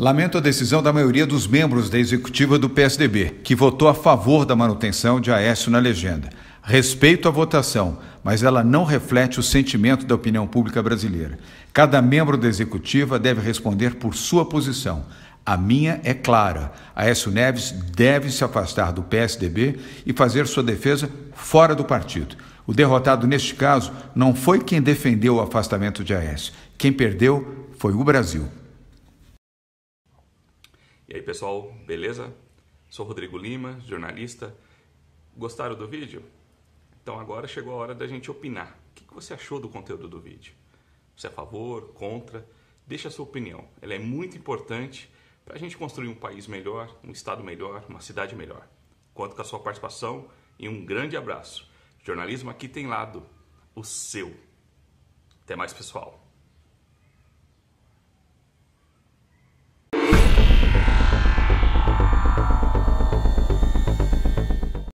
Lamento a decisão da maioria dos membros da executiva do PSDB, que votou a favor da manutenção de Aécio na legenda. Respeito a votação, mas ela não reflete o sentimento da opinião pública brasileira. Cada membro da executiva deve responder por sua posição. A minha é clara. Aécio Neves deve se afastar do PSDB e fazer sua defesa fora do partido. O derrotado neste caso não foi quem defendeu o afastamento de Aécio. Quem perdeu foi o Brasil. E aí pessoal, beleza? Sou Rodrigo Lima, jornalista. Gostaram do vídeo? Então agora chegou a hora da gente opinar. O que você achou do conteúdo do vídeo? Você é a favor, contra? Deixe a sua opinião. Ela é muito importante para a gente construir um país melhor, um estado melhor, uma cidade melhor. Conto com a sua participação e um grande abraço. Jornalismo aqui tem lado, o seu. Até mais, pessoal.